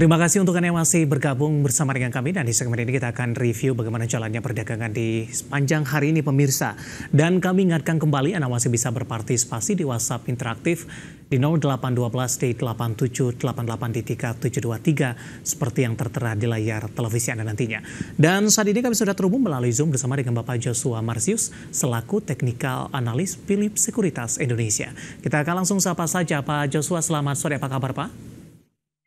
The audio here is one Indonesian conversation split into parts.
Terima kasih untuk Anda yang masih bergabung bersama dengan kami dan di segmen ini kita akan review bagaimana jalannya perdagangan di sepanjang hari ini pemirsa. Dan kami ingatkan kembali Anda masih bisa berpartisipasi di WhatsApp interaktif di 0812 di 8788 di 3723 seperti yang tertera di layar televisi Anda nantinya. Dan saat ini kami sudah terhubung melalui Zoom bersama dengan Bapak Joshua Marsius selaku teknikal analis Philip Sekuritas Indonesia. Kita akan langsung sapa saja Pak Joshua, selamat sore, apa kabar Pak?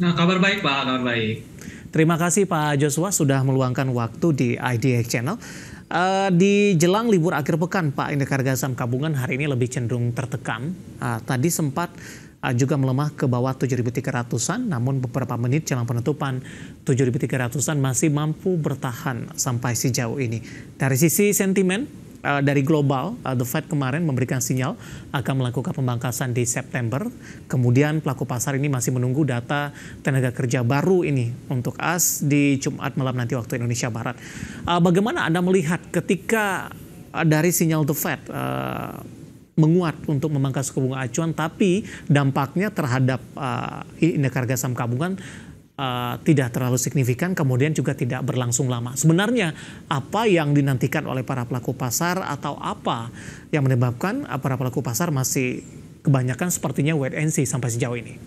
Nah, kabar baik Pak, kabar baik. Terima kasih Pak Joshua sudah meluangkan waktu di IDX Channel. Uh, di jelang libur akhir pekan, Pak, indeks harga saham gabungan hari ini lebih cenderung tertekan. Uh, tadi sempat uh, juga melemah ke bawah 7.300-an, namun beberapa menit jelang penutupan 7.300-an masih mampu bertahan sampai sejauh ini. Dari sisi sentimen, uh, dari global, uh, The Fed kemarin memberikan sinyal akan melakukan pembangkasan di September. Kemudian pelaku pasar ini masih menunggu data tenaga kerja baru ini untuk AS di Jumat malam nanti waktu Indonesia Barat. Uh, bagaimana Anda melihat ketika uh, dari sinyal The Fed uh, menguat untuk memangkas suku bunga acuan, tapi dampaknya terhadap uh, indeks harga saham gabungan uh, tidak terlalu signifikan, kemudian juga tidak berlangsung lama. Sebenarnya apa yang dinantikan oleh para pelaku pasar atau apa yang menyebabkan eh, para pelaku pasar masih kebanyakan sepertinya wait and see sampai sejauh ini?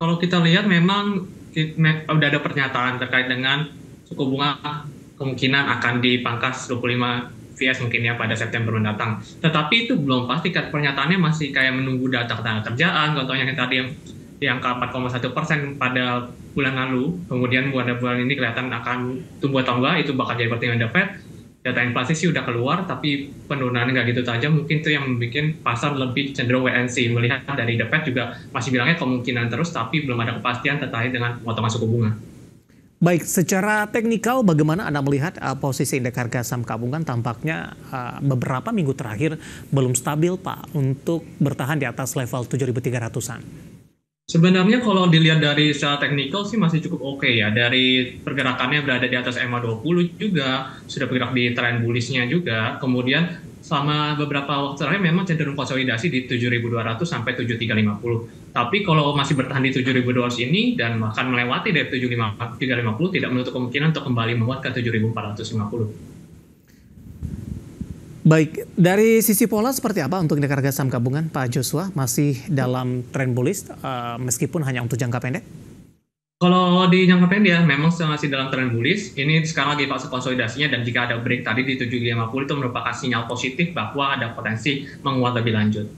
Kalau kita lihat memang sudah ada pernyataan terkait dengan suku bunga kemungkinan akan dipangkas 25 VS mungkin ya pada September mendatang. Tetapi itu belum pasti, pernyataannya masih kayak menunggu data ketenaga kerjaan, contohnya yang tadi yang di angka 4,1 persen pada bulan lalu. Kemudian pada bulan ini kelihatan akan tumbuh atau enggak, itu bakal jadi pertimbangan The Fed. Data inflasi sih udah keluar, tapi penurunan nggak gitu tajam. Mungkin itu yang membuat pasar lebih cenderung WNC. Melihat dari The Fed juga masih bilangnya kemungkinan terus, tapi belum ada kepastian terkait dengan potongan suku bunga. Baik, secara teknikal bagaimana Anda melihat uh, posisi indeks harga saham gabungan tampaknya uh, beberapa minggu terakhir belum stabil Pak untuk bertahan di atas level 7.300-an? Sebenarnya kalau dilihat dari secara teknikal sih masih cukup oke okay ya. Dari pergerakannya berada di atas EMA 20 juga, sudah bergerak di tren bullishnya juga. Kemudian selama beberapa waktu terakhir memang cenderung konsolidasi di 7.200 sampai 7.350. Tapi kalau masih bertahan di 7.200 ini dan akan melewati dari 7.350 tidak menutup kemungkinan untuk kembali menguat ke 7.450. Baik, dari sisi pola seperti apa untuk indeks harga saham gabungan Pak Joshua masih dalam tren bullish uh, meskipun hanya untuk jangka pendek? Kalau di jangka pendek ya memang masih dalam tren bullish. Ini sekarang lagi fase konsolidasinya dan jika ada break tadi di 750 itu merupakan sinyal positif bahwa ada potensi menguat lebih lanjut.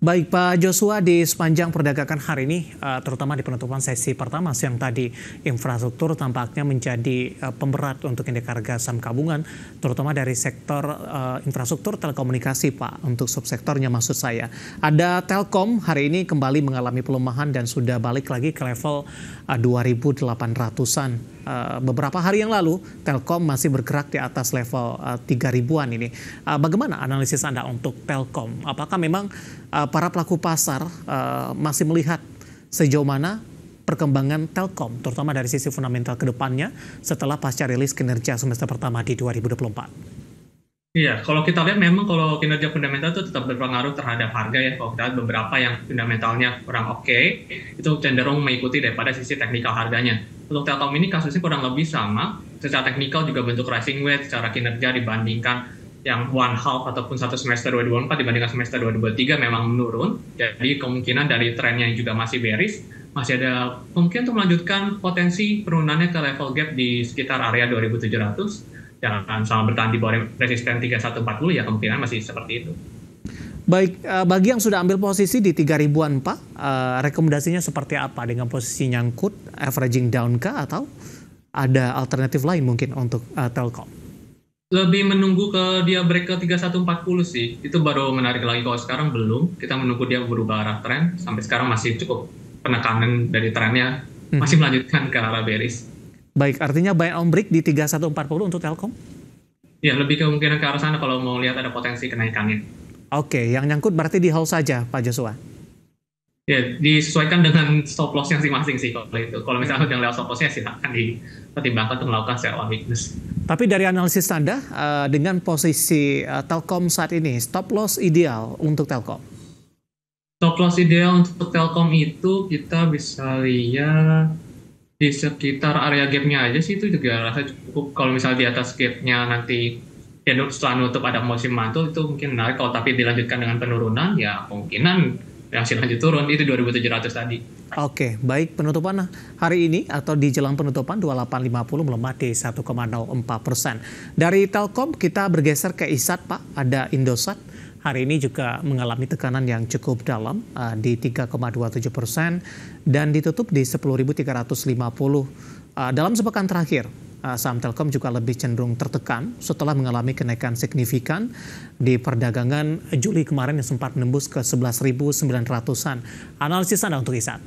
Baik Pak Joshua, di sepanjang perdagangan hari ini, eh, terutama di penutupan sesi pertama siang tadi, infrastruktur tampaknya menjadi eh, pemberat untuk indeks harga saham gabungan, terutama dari sektor eh, infrastruktur telekomunikasi Pak, untuk subsektornya maksud saya. Ada Telkom hari ini kembali mengalami pelemahan dan sudah balik lagi ke level 2.800-an beberapa hari yang lalu Telkom masih bergerak di atas level uh, 3000-an ini. bagaimana analisis Anda untuk Telkom? Apakah memang uh, para pelaku pasar uh, masih melihat sejauh mana perkembangan Telkom, terutama dari sisi fundamental ke depannya setelah pasca rilis kinerja semester pertama di 2024? Iya, kalau kita lihat memang kalau kinerja fundamental itu tetap berpengaruh terhadap harga ya. Kalau kita lihat beberapa yang fundamentalnya kurang oke, okay, itu cenderung mengikuti daripada sisi teknikal harganya. Untuk Telkom ini kasusnya kurang lebih sama, secara teknikal juga bentuk rising weight, secara kinerja dibandingkan yang one half ataupun satu semester 2024 dibandingkan semester 2023 memang menurun. Jadi kemungkinan dari trennya yang juga masih bearish, masih ada kemungkinan untuk melanjutkan potensi penurunannya ke level gap di sekitar area 2700 dan sama bertahan di bawah resisten 3140 ya kemungkinan masih seperti itu. Baik, eh, bagi yang sudah ambil posisi di 3000 ribuan Pak, eh, rekomendasinya seperti apa dengan posisi nyangkut, averaging down kah atau ada alternatif lain mungkin untuk eh, Telkom? lebih menunggu ke dia break ke 3140 sih. Itu baru menarik lagi kalau sekarang belum. Kita menunggu dia berubah arah tren. Sampai sekarang masih cukup penekanan dari trennya. Hmm. Masih melanjutkan ke arah bearish. Baik, artinya buy on break di 3140 untuk Telkom? Ya, lebih kemungkinan ke arah sana kalau mau lihat ada potensi kenaikannya. Oke, yang nyangkut berarti di hold saja Pak Joshua? ya disesuaikan dengan stop loss yang masing-masing sih kalau itu. Kalau misalnya yang lewat stop lossnya ya silahkan dipertimbangkan untuk melakukan sell on weakness. Tapi dari analisis Anda uh, dengan posisi uh, Telkom saat ini stop loss ideal untuk Telkom? Stop loss ideal untuk Telkom itu kita bisa lihat di sekitar area gapnya aja sih itu juga rasa cukup. Kalau misalnya di atas gapnya nanti ya setelah nutup ada musim mantul itu mungkin menarik. Kalau tapi dilanjutkan dengan penurunan ya kemungkinan reaksi lanjut turun itu 2700 tadi. Oke, baik penutupan hari ini atau di jelang penutupan 2850 melemah di 1,04 persen. Dari Telkom kita bergeser ke ISAT Pak, ada Indosat hari ini juga mengalami tekanan yang cukup dalam uh, di 3,27 persen dan ditutup di 10.350. Uh, eh, dalam sepekan terakhir, uh, saham Telkom juga lebih cenderung tertekan setelah mengalami kenaikan signifikan di perdagangan Juli kemarin yang sempat menembus ke 11.900-an. Analisis Anda untuk Isat.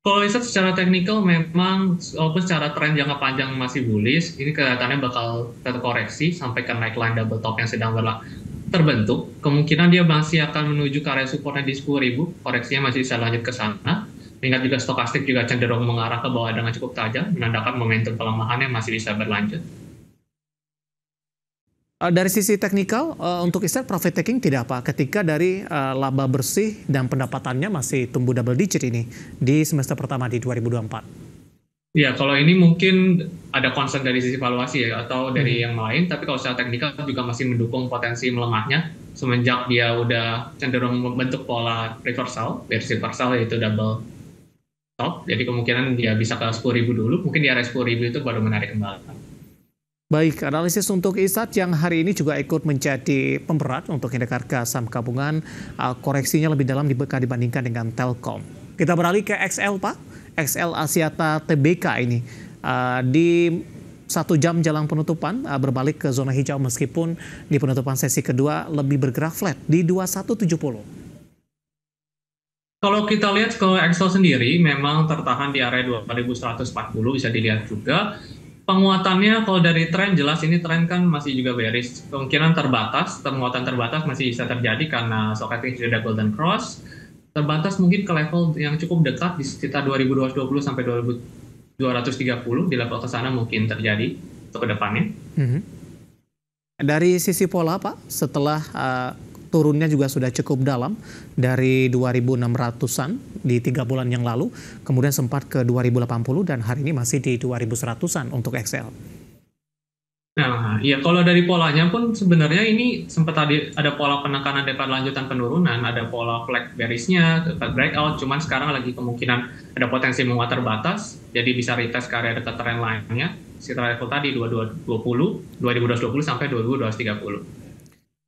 Kalau riset secara teknikal memang walaupun secara tren jangka panjang masih bullish, ini kelihatannya bakal terkoreksi sampai ke neckline double top yang sedang berlaku terbentuk, kemungkinan dia masih akan menuju ke area supportnya di 10.000, koreksinya masih bisa lanjut ke sana. Tingkat juga stokastik juga cenderung mengarah ke bawah dengan cukup tajam, menandakan momentum pelemahannya masih bisa berlanjut. Eh, dari sisi teknikal, eh, untuk Isel profit taking tidak apa ketika dari eh, laba bersih dan pendapatannya masih tumbuh double digit ini di semester pertama di 2024. Ya, kalau ini mungkin ada concern dari sisi valuasi ya, atau dari hmm. yang lain, tapi kalau secara teknikal juga masih mendukung potensi melemahnya semenjak dia udah cenderung membentuk pola reversal, bearish reversal yaitu double top, jadi kemungkinan dia bisa ke 10.000 dulu, mungkin di area 10.000 itu baru menarik kembali. Baik, analisis untuk ISAT yang hari ini juga ikut menjadi pemberat untuk indeks harga saham gabungan. Ah, koreksinya lebih dalam dibandingkan dengan Telkom. Kita beralih ke XL, Pak. XL Asiata TBK ini uh, di satu jam jelang penutupan uh, berbalik ke zona hijau meskipun di penutupan sesi kedua lebih bergerak flat di 2170. Kalau kita lihat ke Excel sendiri, memang tertahan di area 2140 bisa dilihat juga. Penguatannya kalau dari tren jelas ini tren kan masih juga bearish. Kemungkinan terbatas, penguatan terbatas masih bisa terjadi karena stochastic sudah golden cross terbatas mungkin ke level yang cukup dekat di sekitar 2220 sampai 2230 di level ke sana mungkin terjadi untuk kedepannya. Mm -hmm. Dari sisi pola Pak, setelah uh, turunnya juga sudah cukup dalam dari 2.600-an di tiga bulan yang lalu, kemudian sempat ke 2.080 dan hari ini masih di 2.100-an untuk XL. Nah, ya kalau dari polanya pun sebenarnya ini sempat tadi ada pola penekanan depan lanjutan penurunan, ada pola flag bearishnya, breakout, cuman sekarang lagi kemungkinan ada potensi menguat terbatas, jadi bisa retest ke area dekat trend lainnya. nya sekitar level tadi 2220, puluh sampai 2230.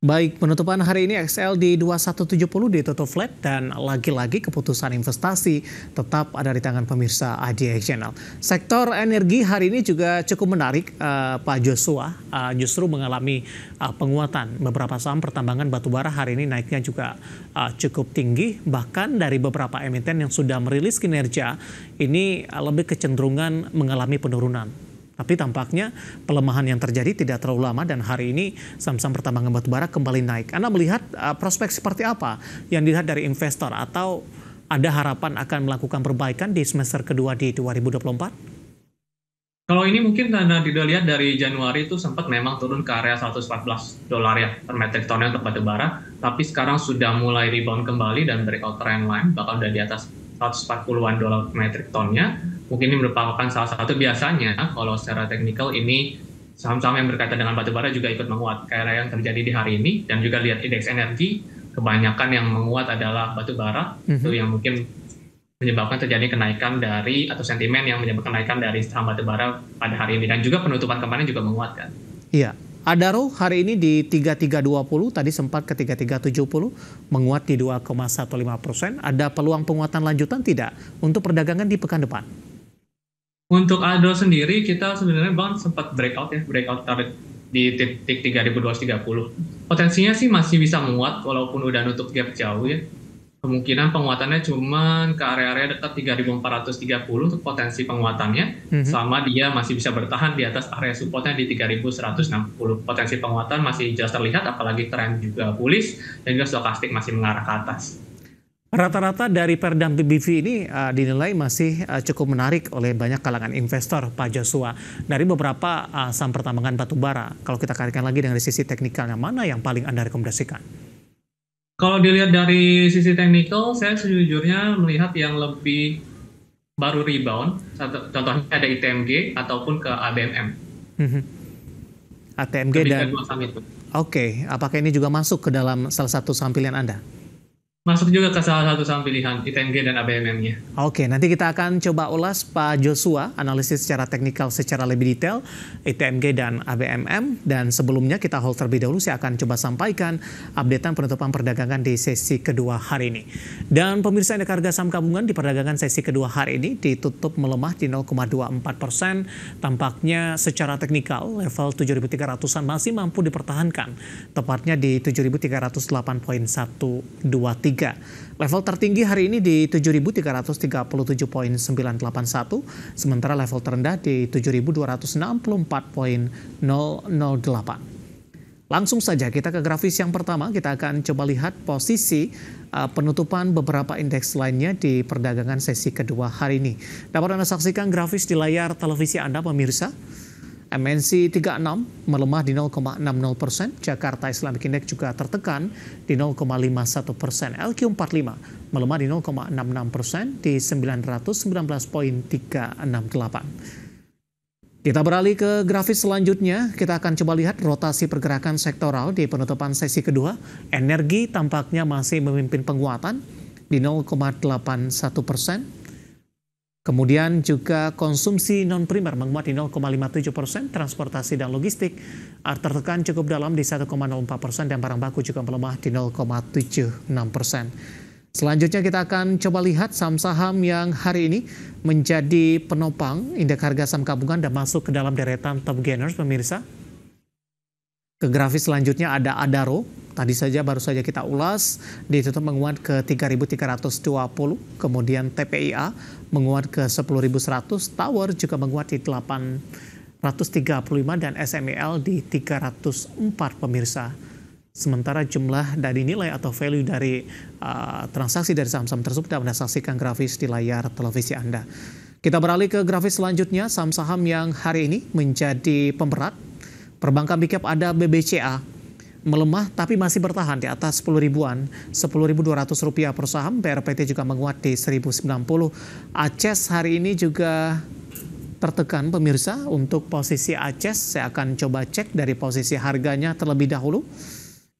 Baik, penutupan hari ini XL di 2170 ditutup flat dan lagi-lagi keputusan investasi tetap ada di tangan pemirsa IDX Channel. Sektor energi hari ini juga cukup menarik, uh, Pak Joshua uh, justru mengalami uh, penguatan. Beberapa saham pertambangan batubara hari ini naiknya juga uh, cukup tinggi, bahkan dari beberapa emiten yang sudah merilis kinerja ini lebih kecenderungan mengalami penurunan. Tapi tampaknya pelemahan yang terjadi tidak terlalu lama dan hari ini saham-saham pertambangan batubara kembali naik. Anda melihat uh, prospek seperti apa yang dilihat dari investor atau ada harapan akan melakukan perbaikan di semester kedua di 2024? Kalau ini mungkin karena tidak lihat dari Januari itu sempat memang turun ke area 114 dolar ya per metric tonnya untuk batu bara, tapi sekarang sudah mulai rebound kembali dan breakout trend line bakal udah di atas 140-an dolar per metric tonnya mungkin ini merupakan salah satu biasanya kalau secara teknikal ini saham-saham yang berkaitan dengan batu bara juga ikut menguat kayak yang terjadi di hari ini dan juga lihat indeks energi kebanyakan yang menguat adalah batubara mm -hmm. itu yang mungkin menyebabkan terjadi kenaikan dari atau sentimen yang menyebabkan kenaikan dari saham batu bara pada hari ini dan juga penutupan kemarin juga menguatkan. Iya. Adaro hari ini di 3320 tadi sempat ke 3370 menguat di 2,15 persen. Ada peluang penguatan lanjutan tidak untuk perdagangan di pekan depan? Untuk Aldo sendiri kita sebenarnya bang sempat breakout ya, breakout target di titik 3230. Potensinya sih masih bisa menguat walaupun udah nutup gap jauh ya. Kemungkinan penguatannya cuma ke area-area dekat 3430 untuk potensi penguatannya mm -hmm. sama dia masih bisa bertahan di atas area supportnya di 3160. Potensi penguatan masih jelas terlihat apalagi tren juga bullish dan juga stokastik masih mengarah ke atas. Rata-rata dari Perdam BBV ini uh, dinilai masih uh, cukup menarik oleh banyak kalangan investor, Pak Joshua. Dari beberapa uh, saham pertambangan batubara, kalau kita kaitkan lagi dengan sisi teknikalnya, mana yang paling Anda rekomendasikan? Kalau dilihat dari sisi teknikal, saya sejujurnya melihat yang lebih baru rebound, contohnya ada ITMG ataupun ke ABMM. Mm-hmm. ATMG Lebih dan... Oke, okay. apakah ini juga masuk ke dalam salah satu saham pilihan Anda? masuk juga ke salah satu saham pilihan ITMG dan ABMM-nya. Oke, nanti kita akan coba ulas Pak Joshua analisis secara teknikal secara lebih detail ITMG dan ABMM dan sebelumnya kita hold terlebih dahulu saya akan coba sampaikan updatean penutupan perdagangan di sesi kedua hari ini. Dan pemirsa indeks harga saham gabungan di perdagangan sesi kedua hari ini ditutup melemah di 0,24 persen. Tampaknya secara teknikal level 7.300an masih mampu dipertahankan, tepatnya di 7.308.123 3. Level tertinggi hari ini di 7.337.981, sementara level terendah di 7.264.008. Langsung saja kita ke grafis yang pertama, kita akan coba lihat posisi uh, penutupan beberapa indeks lainnya di perdagangan sesi kedua hari ini. Dapat Anda saksikan grafis di layar televisi Anda pemirsa. MNC 36 melemah di 0,60 persen. Jakarta Islamic Index juga tertekan di 0,51 persen. LQ45 melemah di 0,66 persen di 919.368. Kita beralih ke grafis selanjutnya. Kita akan coba lihat rotasi pergerakan sektoral di penutupan sesi kedua. Energi tampaknya masih memimpin penguatan di 0,81 persen Kemudian juga konsumsi non-primer menguat di 0,57 persen, transportasi dan logistik tertekan cukup dalam di 1,04 persen dan barang baku juga melemah di 0,76 persen. Selanjutnya kita akan coba lihat saham-saham yang hari ini menjadi penopang indeks harga saham gabungan dan masuk ke dalam deretan top gainers pemirsa. Ke grafis selanjutnya ada Adaro. Tadi saja baru saja kita ulas, ditutup menguat ke 3.320, kemudian TPIA menguat ke 10.100, Tower juga menguat di 835 dan SML e di 304 pemirsa. Sementara jumlah dari nilai atau value dari uh, transaksi dari saham-saham tersebut dapat Anda saksikan grafis di layar televisi Anda. Kita beralih ke grafis selanjutnya, saham-saham yang hari ini menjadi pemberat Perbankan Bicap ada BBCA melemah tapi masih bertahan di atas 10 ribuan, 10.200 rupiah per saham. BRPT juga menguat di 1090. Aces hari ini juga tertekan pemirsa untuk posisi Aces. Saya akan coba cek dari posisi harganya terlebih dahulu.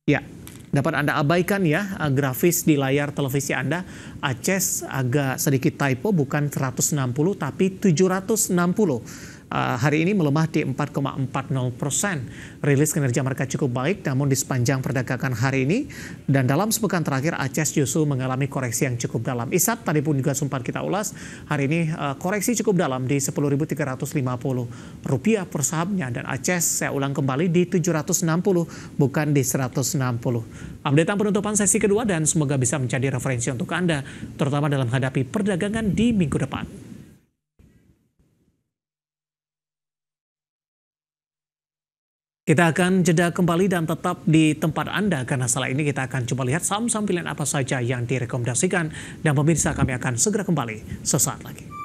Ya, dapat Anda abaikan ya eh, grafis di layar televisi Anda. Aces agak sedikit typo bukan 160 tapi 760. Ah, hari ini melemah di 4,40 persen. Rilis kinerja mereka cukup baik, namun di sepanjang perdagangan hari ini dan dalam sepekan terakhir Aces justru mengalami koreksi yang cukup dalam. Isat tadi pun juga sempat kita ulas, hari ini uh, koreksi cukup dalam di 10.350 rupiah per sahamnya dan Aces saya ulang kembali di 760 bukan di 160. Update penutupan sesi kedua dan semoga bisa menjadi referensi untuk Anda terutama dalam menghadapi perdagangan di minggu depan. Kita akan jeda kembali dan tetap di tempat Anda karena setelah ini kita akan coba lihat saham-saham pilihan apa saja yang direkomendasikan dan pemirsa kami akan segera kembali sesaat lagi.